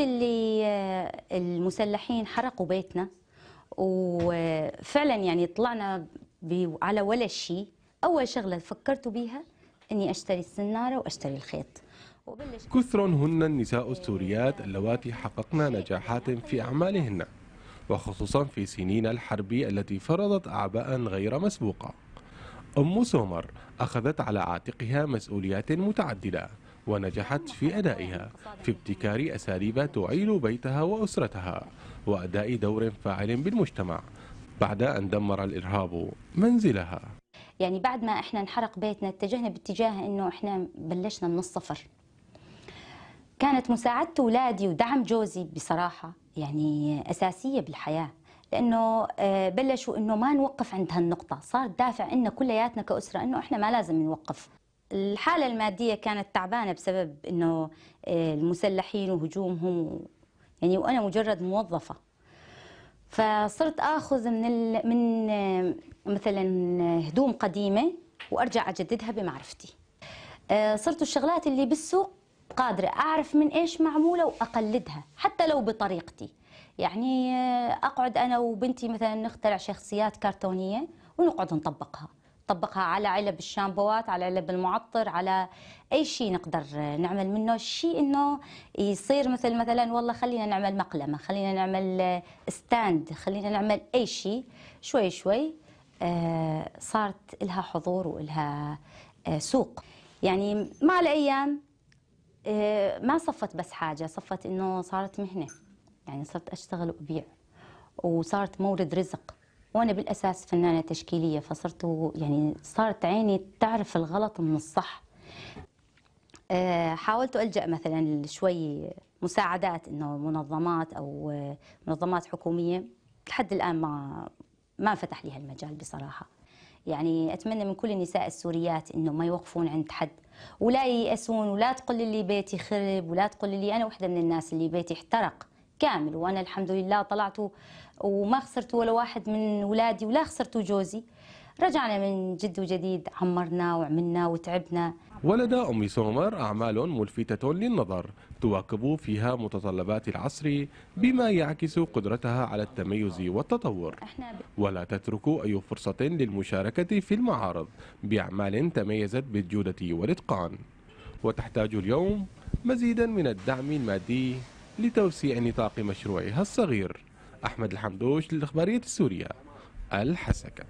اللي آه، المسلحين حرقوا بيتنا وفعلا يعني طلعنا على ولا شيء اول شغله فكرت بها اني اشتري السناره واشتري الخيط كثر هن النساء السوريات اللواتي حققن نجاحات في اعمالهن وخصوصا في سنين الحرب التي فرضت اعباء غير مسبوقه ام سومر اخذت على عاتقها مسؤوليات متعدده ونجحت في أدائها في ابتكار أساليب تعيل بيتها وأسرتها وأداء دور فاعل بالمجتمع بعد أن دمر الإرهاب منزلها يعني بعد ما احنا انحرق بيتنا اتجهنا باتجاه انه احنا بلشنا من الصفر كانت مساعدة أولادي ودعم جوزي بصراحة يعني أساسية بالحياة لأنه آه، بلشوا أنه ما نوقف عند هالنقطة صار دافع إن كلياتنا كأسرة أنه إحنا ما لازم نوقف الحالة المادية كانت تعبانة بسبب أنه آه، المسلحين وهجومهم يعني وأنا مجرد موظفة فصرت آخذ من ال... من آه، مثلا آه، هدوم قديمة وأرجع أجددها بمعرفتي صرت الشغلات اللي بالسوق قادرة أعرف من إيش معمولة وأقلدها حتى لو بطريقتي يعني أقعد أنا وبنتي مثلا نخترع شخصيات كرتونية ونقعد نطبقها نطبقها على علب الشامبوات على علب المعطر على اي شيء نقدر نعمل منه شيء انه يصير مثل مثلا والله خلينا نعمل مقلمه خلينا نعمل ستاند خلينا نعمل اي شيء شوي شوي آه، صارت لها حضور ولها آه، سوق يعني مع الايام آه، ما صفت بس حاجه صفت انه صارت مهنه يعني صرت اشتغل وابيع وصارت مورد رزق وانا بالاساس فنانه تشكيليه فصرت يعني صارت عيني تعرف الغلط من الصح آه، حاولت الجا مثلا شوي مساعدات انه منظمات او آه، منظمات حكوميه لحد الان ما ما فتح لي هالمجال بصراحه يعني اتمنى من كل النساء السوريات انه ما يوقفون عند حد ولا ييأسون ولا تقول لي بيتي خرب ولا تقول لي انا وحده من الناس اللي بيتي احترق كامل وانا الحمد لله طلعت وما خسرت ولا واحد من ولادي ولا خسرت جوزي رجعنا من جد وجديد عمرنا وعملنا وتعبنا ولد أم سومر أعمال ملفتة للنظر تواكب فيها متطلبات العصر بما يعكس قدرتها على التميز والتطور ولا تترك أي فرصة للمشاركة في المعارض بأعمال تميزت بالجودة والإتقان وتحتاج اليوم مزيدا من الدعم المادي لتوسيع نطاق مشروعها الصغير أحمد الحمدوش للإخبارية السورية الحسكة